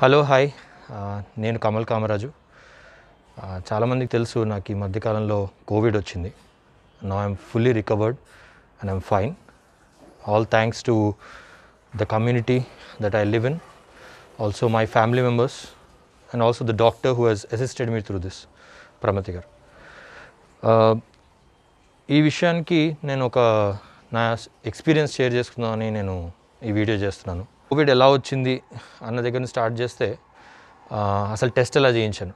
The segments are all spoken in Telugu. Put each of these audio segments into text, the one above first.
హలో హాయ్ నేను కమల్ కామరాజు చాలామందికి తెలుసు నాకు ఈ మధ్యకాలంలో కోవిడ్ వచ్చింది నా I'm fully recovered and I'm fine all thanks to the community that I live in also my family members and also the doctor who has assisted me through this Pramati garu ఈ విషయానికి నేను ఒక నా ఎక్స్పీరియన్స్ షేర్ చేసుకుందామని నేను ఈ వీడియో చేస్తున్నాను కోవిడ్ ఎలా వచ్చింది అన్న దగ్గర నుంచి స్టార్ట్ చేస్తే అసలు టెస్ట్ ఎలా చేయించాను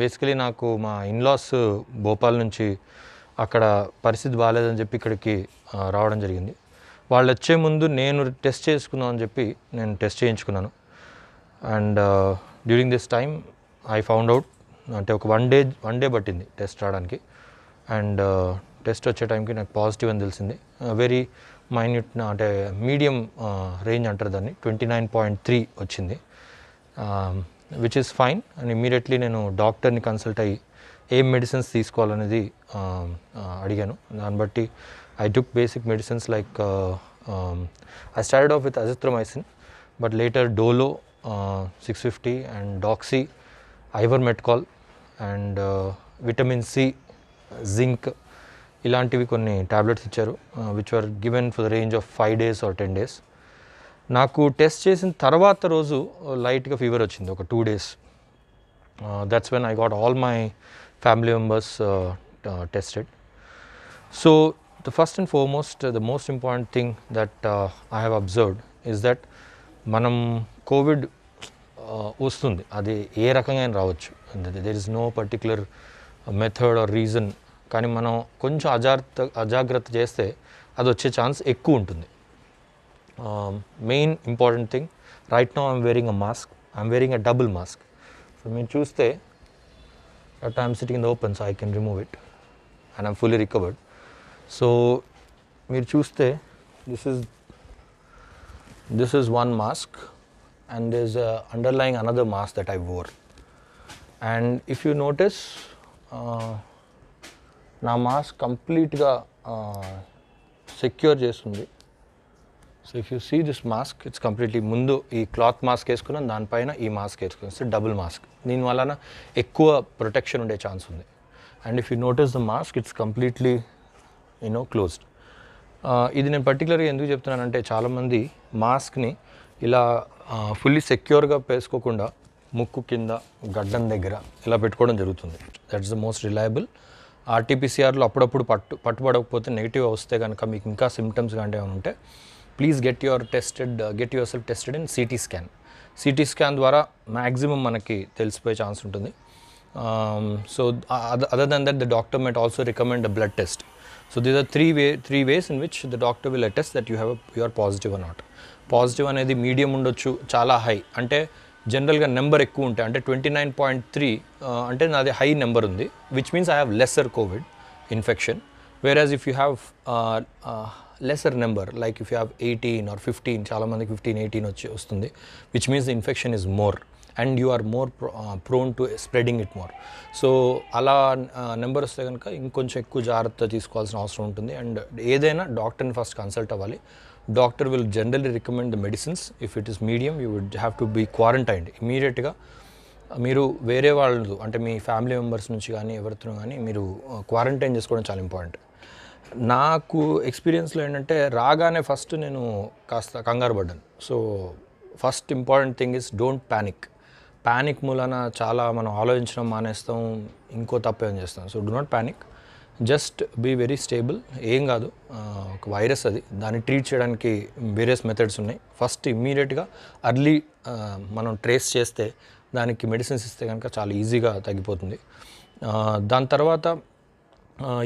బేసికలీ నాకు మా ఇన్లాస్ భోపాల్ నుంచి అక్కడ పరిస్థితి బాగాలేదని చెప్పి ఇక్కడికి రావడం జరిగింది వాళ్ళు వచ్చే ముందు నేను టెస్ట్ చేసుకుందాం అని చెప్పి నేను టెస్ట్ చేయించుకున్నాను and during this time I found out అంటే ఒక వన్ డే వన్ డే పట్టింది టెస్ట్ రావడానికి అండ్ టెస్ట్ వచ్చే టైంకి నాకు పాజిటివ్ అని తెలిసింది వెరీ మైన్యూట్ అంటే మీడియం రేంజ్ అంటారు దాన్ని ట్వంటీ నైన్ పాయింట్ త్రీ వచ్చింది which is fine and immediately నేను డాక్టర్ని కన్సల్ట్ అయ్యి ఏం మెడిసిన్స్ తీసుకోవాలనేది అడిగాను దాన్ని బట్టి I took basic medicines like I started off with azithromycin but later Dolo six fifty and doxy ivermectol and vitamin C zinc ఇలాంటివి కొన్ని ట్యాబ్లెట్స్ ఇచ్చారు which are given for the range of five days or ten days నాకు టెస్ట్ చేసిన తర్వాత రోజు లైట్గా ఫీవర్ వచ్చింది ఒక two days that's when I got all my family members tested so the first and foremost the most important thing that I have observed is that మనం కోవిడ్ వస్తుంది అది ఏ రకంగా రావచ్చు there is no particular method or reason కానీ మనం కొంచెం అజాగ్రత్త అజాగ్రత్త చేస్తే అది వచ్చే ఛాన్స్ ఎక్కువ ఉంటుంది main important thing right now I'm wearing a mask I'm wearing a double mask so మీరు చూస్తే at I'm sitting in the open so I can remove it and I'm fully recovered so మీరు చూస్తే this is this is one mask and this underlying another mask that I wore and if you notice నా మాస్ కంప్లీట్గా సెక్యూర్ చేస్తుంది so if you see this mask it's completely ముందు ఈ క్లాత్ మాస్క్ వేసుకున్నాం దానిపైన ఈ మాస్క్ వేసుకున్నాం సో డబుల్ మాస్క్ దీని వలన ఎక్కువ ప్రొటెక్షన్ ఉండే ఛాన్స్ ఉంది and if you notice the mask it's completely you know closed ఇది నేను పర్టికులర్గా ఎందుకు చెప్తున్నానంటే చాలామంది మాస్క్ని ఇలా ఫుల్లీ సెక్యూర్గా వేసుకోకుండా ముక్కు కింద గడ్డం దగ్గర ఇలా పెట్టుకోవడం జరుగుతుంది దట్స్ ద మోస్ట్ రిలయబుల్ ఆర్టీపీసీఆర్లో అప్పుడప్పుడు పట్టు పట్టుబడకపోతే నెగిటివ్ వస్తే కనుక మీకు ఇంకా సిమ్టమ్స్ కానీ ఉంటే please get your tested get yourself tested in CT scan CT scan ద్వారా మ్యాక్సిమం మనకి తెలిసిపోయే ఛాన్స్ ఉంటుంది so other than that the doctor might also recommend a blood test so these are three way three ways in which the doctor will attest that you have you are positive and not positive అనేది మీడియం ఉండొచ్చు చాలా హై అంటే జనరల్గా నెంబర్ ఎక్కువ ఉంటాయి అంటే ట్వంటీ నైన్ పాయింట్ త్రీ అంటే నాది హై నెంబర్ ఉంది which means I have lesser COVID infection as if you have lesser number like if you have eighteen or fifteen చాలామందికి ఫిఫ్టీన్ ఎయిటీన్ వచ్చి వస్తుంది which means the infection is more and you are more prone to spreading it more so అలా నెంబర్ వస్తే కనుక ఇంకొంచెం ఎక్కువ జాగ్రత్త తీసుకోవాల్సిన అవసరం ఉంటుంది అండ్ ఏదైనా డాక్టర్ని ఫస్ట్ కన్సల్ట్ అవ్వాలి doctor will generally recommend the medicines if it is medium you would have to be quarantined ఇమీడియట్గా మీరు వేరే వాళ్ళు అంటే మీ ఫ్యామిలీ మెంబర్స్ నుంచి కానీ ఎవరితో కానీ మీరు క్వారంటైన్ చేసుకోవడం చాలా ఇంపార్టెంట్ నాకు ఎక్స్పీరియన్స్లో ఏంటంటే రాగానే ఫస్ట్ నేను కాస్త కంగారు పడ్డాను so first important thing is don't panic panic మూలన చాలా మనం ఆలోచించడం మానేస్తాం ఇంకో తప్పేం చేస్తాం so do not panic just be very stable ఏం కాదు ఒక వైరస్ అది దాన్ని ట్రీట్ చేయడానికి వేరియస్ మెథడ్స్ ఉన్నాయి ఫస్ట్ ఇమ్మీడియట్గా అర్లీ మనం ట్రేస్ చేస్తే దానికి మెడిసిన్స్ ఇస్తే కనుక చాలా ఈజీగా తగ్గిపోతుంది దాని తర్వాత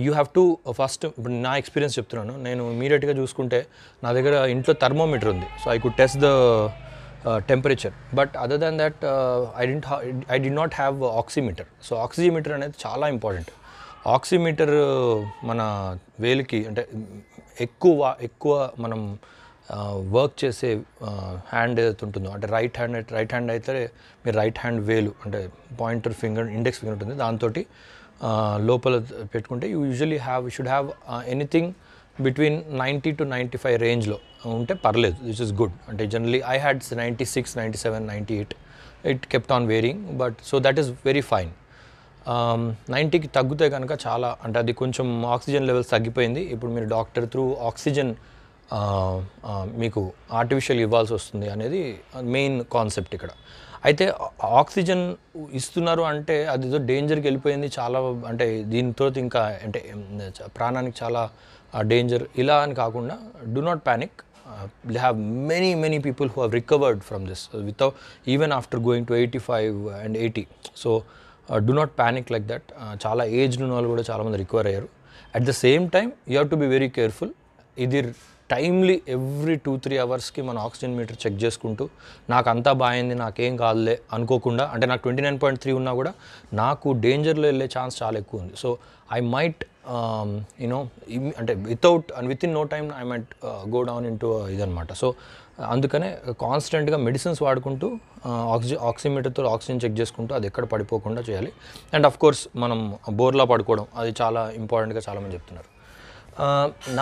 యూ హ్యావ్ టు ఫస్ట్ ఇప్పుడు నా ఎక్స్పీరియన్స్ చెప్తున్నాను నేను ఇమీడియట్గా చూసుకుంటే నా దగ్గర ఇంట్లో థర్మోమీటర్ ఉంది so I could test the temperature but other than that I did I did not have oximeter so oximeter అనేది చాలా ఇంపార్టెంట్ ఆక్సిమీటర్ మన వేలికి అంటే ఎక్కువ ఎక్కువ మనం వర్క్ చేసే హ్యాండ్ ఏదైతే ఉంటుందో అంటే రైట్ హ్యాండ్ రైట్ హ్యాండ్ అయితే మీరు రైట్ హ్యాండ్ వేలు అంటే పాయింటర్ ఫింగర్ ఇండెక్స్ ఫింగర్ ఉంటుంది దాంతో లోపల పెట్టుకుంటే you usually have should have anything between ninety two ninety five రేంజ్లో ఉంటే పర్లేదు దిస్ ఇస్ గుడ్ అంటే generally I had ninety six ninety seven ninety eight it kept on varying but so that is very fine నైంటీకి um, తగ్గితే కనుక చాలా అంటే అది కొంచెం ఆక్సిజన్ లెవెల్స్ తగ్గిపోయింది ఇప్పుడు మీరు డాక్టర్ త్రూ ఆక్సిజన్ మీకు ఆర్టిఫిషియల్ ఇవ్వాల్సి వస్తుంది అనేది మెయిన్ కాన్సెప్ట్ ఇక్కడ అయితే ఆక్సిజన్ ఇస్తున్నారు అంటే అది ఏదో డేంజర్కి వెళ్ళిపోయింది చాలా అంటే దీనితో ఇంకా అంటే ప్రాణానికి చాలా డేంజర్ ఇలా అని కాకుండా do not panic they have many many people who have recovered from this without even after going to eighty five and eighty so do not panic like that చాలా ఏజ్ ఉన్న వాళ్ళు కూడా చాలామంది రికవర్ అయ్యారు at the same time you have to be very careful ఇది టైమ్లీ ఎవ్రీ టూ త్రీ అవర్స్కి మన ఆక్సిజన్ మీటర్ చెక్ చేసుకుంటూ నాకు అంతా బాగుంది నాకేం కాదులే అనుకోకుండా అంటే నాకు ట్వంటీ నైన్ పాయింట్ త్రీ ఉన్నా కూడా నాకు డేంజర్లో వెళ్ళే ఛాన్స్ చాలా ఎక్కువ ఉంది సో ఐ మైట్ యూనో అంటే without and with in no time I might go down in to ఇదనమాట సో అందుకనే కాన్స్టెంట్గా మెడిసిన్స్ వాడుకుంటూ ఆక్సి ఆక్సిమీటర్తో ఆక్సిజన్ చెక్ చేసుకుంటూ అది ఎక్కడ పడిపోకుండా చేయాలి అండ్ అఫ్ కోర్స్ మనం బోర్లా పడుకోవడం అది చాలా ఇంపార్టెంట్గా చాలామంది చెప్తున్నారు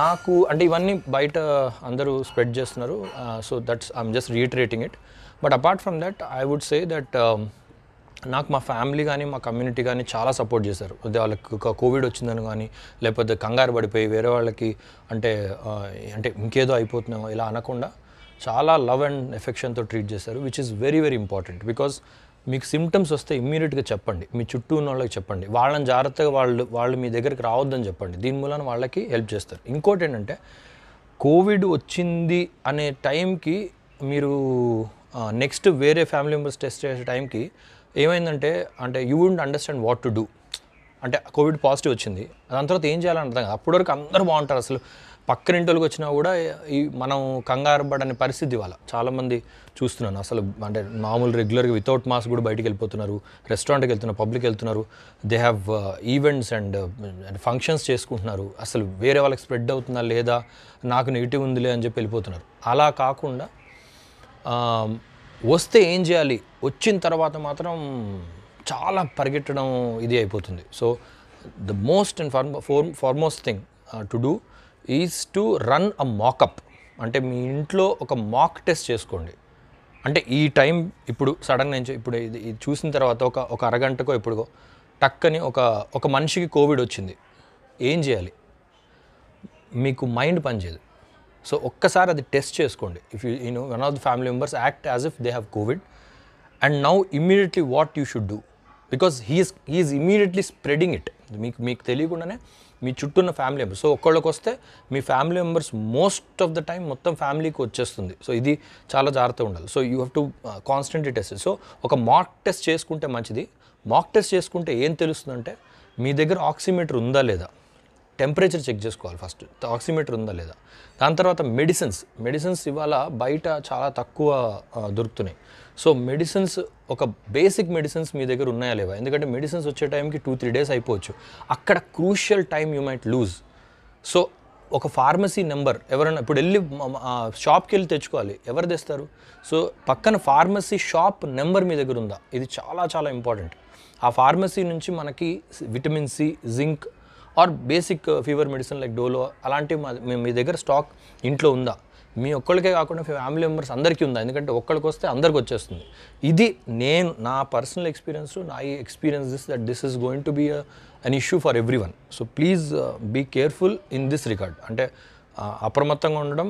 నాకు అంటే ఇవన్నీ బయట అందరూ స్ప్రెడ్ చేస్తున్నారు so that's I'm just reiterating it but apart from that I would say that నాకు మా ఫ్యామిలీ కానీ మా కమ్యూనిటీ కానీ చాలా సపోర్ట్ చేశారు వాళ్ళకి కోవిడ్ వచ్చిందని కానీ లేకపోతే కంగారు పడిపోయి వేరే వాళ్ళకి అంటే అంటే ఇంకేదో అయిపోతున్నామో ఇలా అనకుండా చాలా లవ్ అండ్ ఎఫెక్షన్తో ట్రీట్ చేశారు which is very very important because మీకు సిమ్టమ్స్ వస్తే ఇమ్మీడియట్గా చెప్పండి మీ చుట్టూ ఉన్న వాళ్ళకి చెప్పండి వాళ్ళని జాగ్రత్తగా వాళ్ళు వాళ్ళు మీ దగ్గరికి రావద్దని చెప్పండి దీని మూలన వాళ్ళకి హెల్ప్ చేస్తారు ఇంకోటి ఏంటంటే కోవిడ్ వచ్చింది అనే టైంకి మీరు నెక్స్ట్ వేరే ఫ్యామిలీ మెంబర్స్ టెస్ట్ చేసే టైంకి ఏమైందంటే అంటే you won't understand what to do అంటే కోవిడ్ పాజిటివ్ వచ్చింది దాని తర్వాత ఏం చేయాలని అర్థం కాదు అప్పటివరకు అందరూ బాగుంటారు అసలు పక్కనింటికి వచ్చినా కూడా ఈ మనం కంగారు పడని పరిస్థితి ఇవాళ చాలామంది చూస్తున్నాను అసలు అంటే మామూలు రెగ్యులర్గా వితౌట్ మాస్క్ కూడా బయటికి వెళ్ళిపోతున్నారు రెస్టారెంట్కి వెళ్తున్నారు పబ్లిక్ వెళ్తున్నారు they have events and functions చేసుకుంటున్నారు అసలు వేరే వాళ్ళకి స్ప్రెడ్ అవుతుందా లేదా నాకు నెగిటివ్ ఉందిలే అని చెప్పి వెళ్ళిపోతున్నారు అలా కాకుండా వస్తే ఏం చేయాలి వచ్చిన తర్వాత మాత్రం చాలా పరిగెట్టడం ఇది అయిపోతుంది so the most and form four foremost thing to do is to run a mockup అంటే మీ ఇంట్లో ఒక మాక్ టెస్ట్ చేసుకోండి అంటే ఈ టైం ఇప్పుడు సడన్గా నుంచి ఇప్పుడు ఇది ఇది చూసిన తర్వాత ఒక ఒక అరగంటకో ఇప్పుడుకో టక్కని ఒక ఒక మనిషికి కోవిడ్ వచ్చింది ఏం చేయాలి మీకు మైండ్ పనిచేయదు సో ఒక్కసారి అది టెస్ట్ చేసుకోండి if you you know one of the family members act as if they have COVID and now immediately what you should do because he's he's immediately spreading it మీకు మీకు తెలియకుండానే మీ చుట్టూ ఉన్న ఫ్యామిలీ మెంబర్స్ సో ఒక్కళ్ళకి వస్తే మీ family members most of the time మొత్తం ఫ్యామిలీకి వచ్చేస్తుంది సో ఇది చాలా జాగ్రత్తగా ఉండాలి so you have to constantly test so ఒక మాక్ టెస్ట్ చేసుకుంటే మంచిది మాక్ టెస్ట్ చేసుకుంటే ఏం తెలుస్తుందంటే మీ దగ్గర ఆక్సిమీటర్ ఉందా లేదా టెంపరేచర్ చెక్ చేసుకోవాలి ఫస్ట్ ఆక్సిమీటర్ ఉందా లేదా దాని తర్వాత మెడిసిన్స్ మెడిసిన్స్ ఇవాళ బయట చాలా తక్కువ uh, దొరుకుతున్నాయి సో మెడిసిన్స్ ఒక బేసిక్ మెడిసిన్స్ మీ దగ్గర ఉన్నాయా లేవా ఎందుకంటే మెడిసిన్స్ వచ్చే టైంకి టూ త్రీ డేస్ అయిపోవచ్చు అక్కడ crucial time you might lose so ఒక ఫార్మసీ నెంబర్ ఎవరైనా ఇప్పుడు వెళ్ళి షాప్కి వెళ్ళి తెచ్చుకోవాలి ఎవరు తెస్తారు సో పక్కన ఫార్మసీ షాప్ నెంబర్ మీ దగ్గర ఉందా ఇది చాలా చాలా ఇంపార్టెంట్ ఆ ఫార్మసీ నుంచి మనకి vitamin C zinc or basic fever medicine like Dolo అలాంటివి మీ దగ్గర స్టాక్ ఇంట్లో ఉందా మీ ఒక్కళ్ళకే కాకుండా ఫ్యామిలీ మెంబర్స్ అందరికీ ఉందా ఎందుకంటే ఒక్కడికి వస్తే అందరికి వచ్చేస్తుంది ఇది నేను నా పర్సనల్ ఎక్స్పీరియన్స్ నా ఈ experience this that this is going to be an issue for everyone so please uh, be careful in this regard అంటే అప్రమత్తంగా ఉండడం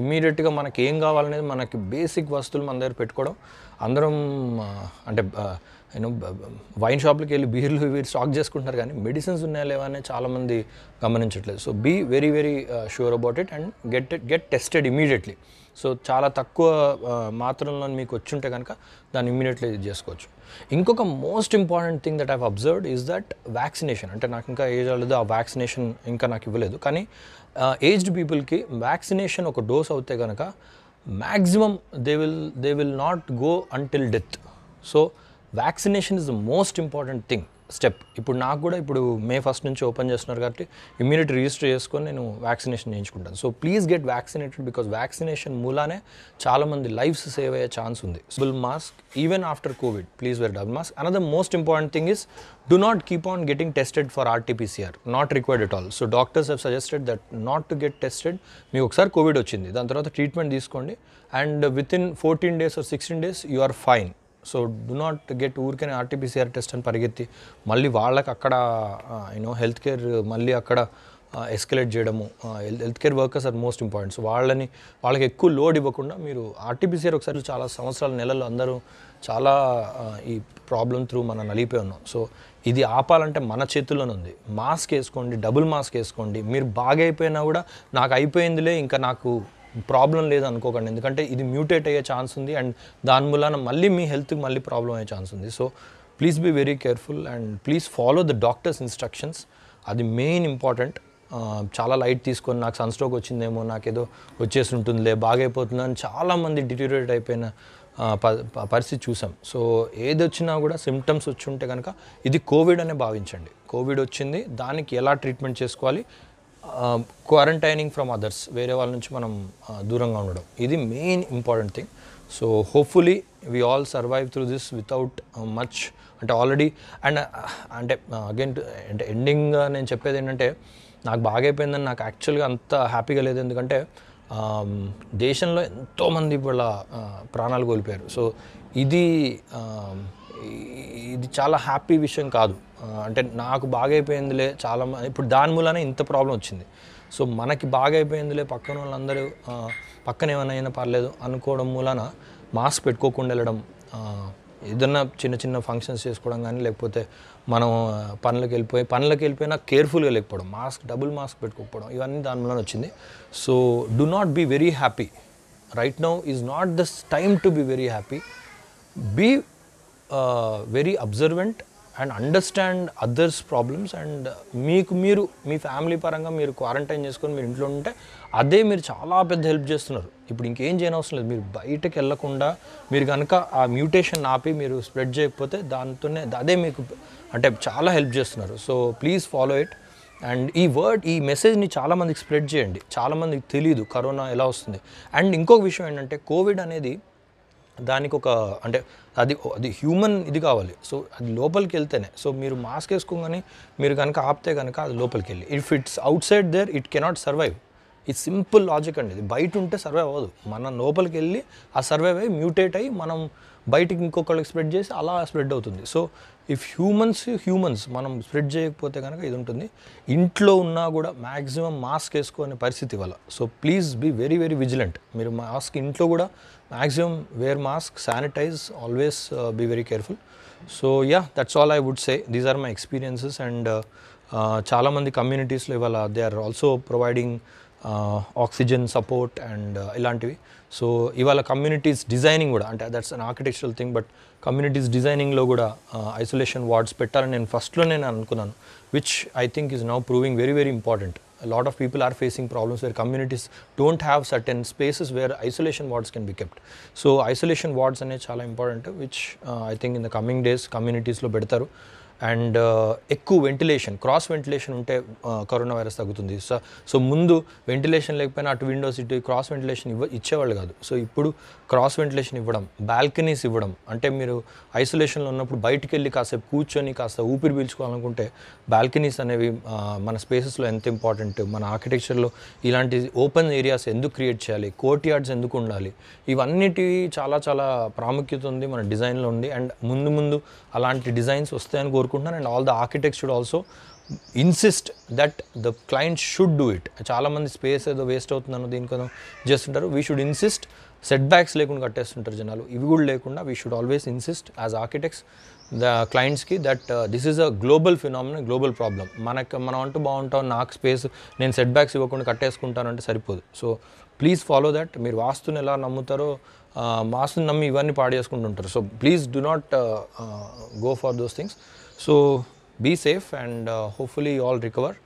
ఇమ్మీడియట్గా మనకి ఏం కావాలనేది మనకి బేసిక్ వస్తువులు మన దగ్గర పెట్టుకోవడం అందరం అంటే నేను వైన్ షాప్లకి వెళ్ళి బీర్లు వీరు స్టాక్ చేసుకుంటున్నారు కానీ మెడిసిన్స్ ఉన్నాయా లేవా అని చాలామంది గమనించట్లేదు so be very very sure about it and get get tested immediately so చాలా తక్కువ uh, మాత్రంలో మీకు వచ్చి ఉంటే కనుక దాన్ని ఇమ్మీడియట్లీ చేసుకోవచ్చు ఇంకొక most important thing that I've observed is that vaccination అంటే నాకు ఇంకా ఏజ్ అవ్వలేదు ఆ వ్యాక్సినేషన్ ఇంకా నాకు ఇవ్వలేదు కానీ ఏజ్డ్ పీపుల్కి వ్యాక్సినేషన్ ఒక డోస్ అవుతే కనుక maximum they will they will not go until death so vaccination is the most important thing step ఇప్పుడు నాకు కూడా ఇప్పుడు మే ఫస్ట్ నుంచి ఓపెన్ చేస్తున్నారు కాబట్టి ఇమ్యూనిటీ రిజిస్టర్ చేసుకొని నేను వ్యాక్సినేషన్ చేయించుకుంటాను so please get vaccinated because vaccination మూలానే చాలామంది లైఫ్స్ సేవ్ అయ్యే ఛాన్స్ ఉంది double mask even after covid please wear double mask another most important thing is do not keep on getting tested for RTPCR not required at all so doctors have suggested that not to get tested మీకు ఒకసారి కోవిడ్ వచ్చింది దాని తర్వాత ట్రీట్మెంట్ తీసుకోండి and with in fourteen days or sixteen days you are fine so do not get ఊరికనే ఆర్టీపీసీఆర్ టెస్ట్ అని పరిగెత్తి మళ్ళీ వాళ్ళకి అక్కడ యూనో హెల్త్ కేర్ మళ్ళీ అక్కడ ఎస్కలేట్ చేయడము health care workers are most important so వాళ్ళని వాళ్ళకి ఎక్కువ లోడ్ ఇవ్వకుండా మీరు ఆర్టీపీసీఆర్ ఒకసారి చాలా సంవత్సరాల నెలలు అందరూ చాలా ఈ ప్రాబ్లం త్రూ మనం నలిగిపోయి ఉన్నాం సో ఇది ఆపాలంటే మన చేతుల్లోనే ఉంది మాస్క్ వేసుకోండి డబుల్ మాస్క్ వేసుకోండి మీరు బాగా అయిపోయినా కూడా నాకు అయిపోయిందిలే ఇంకా నాకు ప్రాబ్లం లేదు అనుకోకండి ఎందుకంటే ఇది మ్యూటేట్ అయ్యే ఛాన్స్ ఉంది అండ్ దాని మూలాన మళ్ళీ మీ హెల్త్కి మళ్ళీ ప్రాబ్లం అయ్యే ఛాన్స్ ఉంది so please be very careful and please follow the doctors instructions అది మెయిన్ ఇంపార్టెంట్ చాలా లైట్ తీసుకొని నాకు సన్ స్ట్రోక్ వచ్చిందేమో నాకేదో వచ్చేసి ఉంటుందిలే బాగైపోతుందని అని చాలామంది డిటీరియేట్ అయిపోయిన పరిస్థితి చూసాం సో ఏది వచ్చినా కూడా సిమ్టమ్స్ వచ్చి ఉంటే కనుక ఇది కోవిడ్ అనే భావించండి కోవిడ్ వచ్చింది దానికి ఎలా ట్రీట్మెంట్ చేసుకోవాలి క్వారంటైనింగ్ ఫ్రమ్ అదర్స్ వేరే వాళ్ళ నుంచి మనం దూరంగా ఉండడం ఇది main important thing so hopefully we all survive through this without much అంటే ఆల్రెడీ అండ్ అంటే అగైన్ అంటే ఎండింగ్ నేను చెప్పేది ఏంటంటే నాకు బాగైపోయిందని నాకు యాక్చువల్గా అంత హ్యాపీగా లేదు ఎందుకంటే దేశంలో ఎంతోమంది వాళ్ళ ప్రాణాలు కోల్పోయారు సో ఇది ఇది చాలా హ్యాపీ విషయం కాదు అంటే నాకు బాగైపోయిందిలే చాలా ఇప్పుడు దాని మూలనే ఇంత ప్రాబ్లం వచ్చింది సో మనకి బాగైపోయిందిలే పక్కన వాళ్ళందరూ పక్కన ఏమైనా అయినా పర్లేదు అనుకోవడం మూలన మాస్క్ పెట్టుకోకుండా వెళ్ళడం ఏదన్నా చిన్న చిన్న ఫంక్షన్స్ చేసుకోవడం కానీ లేకపోతే మనం పనులకు వెళ్ళిపోయి పనులకు వెళ్ళిపోయినా కేర్ఫుల్గా లేకపోవడం మాస్క్ డబుల్ మాస్క్ పెట్టుకోకపోవడం ఇవన్నీ దానిలో వచ్చింది so do not be very happy right now is not the time to be very happy be very observant and understand others problems and మీకు మీరు మీ ఫ్యామిలీ పరంగా మీరు క్వారంటైన్ చేసుకొని మీరు ఇంట్లో ఉంటే అదే మీరు చాలా పెద్ద హెల్ప్ చేస్తున్నారు ఇప్పుడు ఇంకేం చేయనవసరం లేదు మీరు బయటకు వెళ్లకుండా మీరు కనుక ఆ మ్యూటేషన్ ఆపి మీరు స్ప్రెడ్ చేయకపోతే దాంతోనే అదే మీకు అంటే చాలా హెల్ప్ చేస్తున్నారు so please follow it and ఈ వర్డ్ ఈ మెసేజ్ని చాలామందికి స్ప్రెడ్ చేయండి చాలామందికి తెలియదు కరోనా ఎలా వస్తుంది అండ్ ఇంకొక విషయం ఏంటంటే కోవిడ్ అనేది దానికి ఒక అంటే అది అది హ్యూమన్ ఇది కావాలి సో అది లోపలికి వెళ్తేనే సో మీరు మాస్క్ వేసుకోగానే మీరు కనుక ఆపితే కనుక అది లోపలికి వెళ్ళి if it's outside there it cannot survive ఇది సింపుల్ లాజిక్ అండి ఇది బయట ఉంటే సర్వైవ్ అవ్వదు మన లోపలికి వెళ్ళి ఆ సర్వైవ్ అయ్యి మ్యూటేట్ అయ్యి మనం బయటకి ఇంకొకళ్ళకి స్ప్రెడ్ చేసి అలా స్ప్రెడ్ అవుతుంది సో ఇఫ్ హ్యూమన్స్ హ్యూమన్స్ మనం స్ప్రెడ్ చేయకపోతే కనుక ఇది ఉంటుంది ఇంట్లో ఉన్నా కూడా మ్యాక్సిమం మాస్క్ వేసుకునే పరిస్థితి వల్ల so please be very very vigilant మీరు మాస్క్ ఇంట్లో కూడా maximum wear mask sanitize always be very careful so yeah that's all I would say these are my experiences and చాలామంది కమ్యూనిటీస్లో ఇవాళ they are also providing oxygen support and ఇలాంటివి సో ఇవాళ కమ్యూనిటీస్ డిజైనింగ్ కూడా అంటే that's an architectural thing but communities డిజైనింగ్లో కూడా ఐసోలేషన్ వార్డ్స్ పెట్టాలని నేను ఫస్ట్లో నేను అనుకున్నాను which I think is now proving very very important lot of people are facing problems where communities don't have certain spaces where isolation wards can be kept so isolation wards అనేవి చాలా important which I think in the coming days కమ్యూనిటీస్లో పెడతారు అండ్ ఎక్కువ వెంటిలేషన్ క్రాస్ వెంటిలేషన్ ఉంటే కరోనా వైరస్ తగ్గుతుంది సో సో ముందు వెంటిలేషన్ లేకపోయినా అటు విండోస్ ఇటు క్రాస్ వెంటిలేషన్ ఇవ్వ ఇచ్చేవాళ్ళు కాదు సో ఇప్పుడు క్రాస్ వెంటిలేషన్ ఇవ్వడం బాల్కనీస్ ఇవ్వడం అంటే మీరు ఐసోలేషన్లో ఉన్నప్పుడు బయటకు వెళ్ళి కాసేపు కూర్చొని కాస్త ఊపిరి పీల్చుకోవాలనుకుంటే బాల్కనీస్ అనేవి మన స్పేసెస్లో ఎంత ఇంపార్టెంట్ మన ఆర్కిటెక్చర్లో ఇలాంటి ఓపెన్ ఏరియాస్ ఎందుకు క్రియేట్ చేయాలి కోర్ట్ యార్డ్స్ ఎందుకు ఉండాలి ఇవన్నిటి చాలా చాలా ప్రాముఖ్యత ఉంది మన డిజైన్లో ఉంది అండ్ ముందు ముందు అలాంటి డిజైన్స్ వస్తాయని కోరుకుంటున్నాను కోరుకుంటున్నాను and all the architect should also insist that the client should do it చాలామంది స్పేస్ ఏదో వేస్ట్ అవుతుందనో దీనికోసం చేస్తుంటారు we should insist setbacks లేకుండా కట్టేస్తుంటారు జనాలు ఇవి కూడా లేకుండా we should always insist as architects the క్లయింట్స్కి that this is a global phenomena global problem మనకు మనం అంటూ బాగుంటాం నాకు స్పేస్ నేను సెట్ బ్యాక్స్ ఇవ్వకుండా అంటే సరిపోదు సో ప్లీజ్ ఫాలో దట్ మీరు వాస్తుని ఎలా నమ్ముతారో మాస్తుని uh, నమ్మి ఇవన్నీ పాడేసుకుంటుంటారు so please do not go for those things So be safe and uh, hopefully you all recover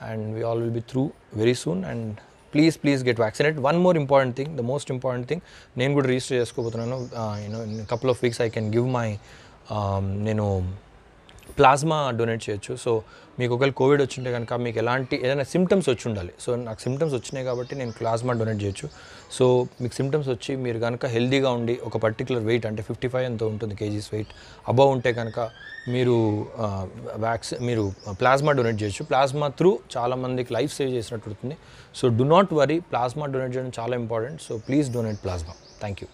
and we all will be through very soon and please please get vaccinated one more important thing the most important thing name good register uh, you know in a couple of weeks i can give my um, you know plasma donate చేయొచ్చు సో మీకు ఒకవేళ కోవిడ్ వచ్చింటే కనుక మీకు ఎలాంటి ఏదైనా సిమ్టమ్స్ వచ్చి ఉండాలి సో నాకు సిమ్టమ్స్ వచ్చినాయి కాబట్టి నేను ప్లాస్మా డొనేట్ చేయొచ్చు సో మీకు సిమ్టమ్స్ వచ్చి మీరు కనుక హెల్దీగా ఉండి ఒక పర్టికులర్ వెయిట్ అంటే ఫిఫ్టీ ఫైవ్ ఎంతో ఉంటుంది కేజీస్ వెయిట్ అబౌవ్ ఉంటే కనుక మీరు వ్యాక్సిన్ మీరు ప్లాస్మా డొనేట్ చేయొచ్చు ప్లాస్మా త్రూ చాలామందికి లైఫ్ సేవ్ చేసినట్టు ఉంటుంది so do not worry plasma donate చేయడం చాలా important so please donate plasma thank you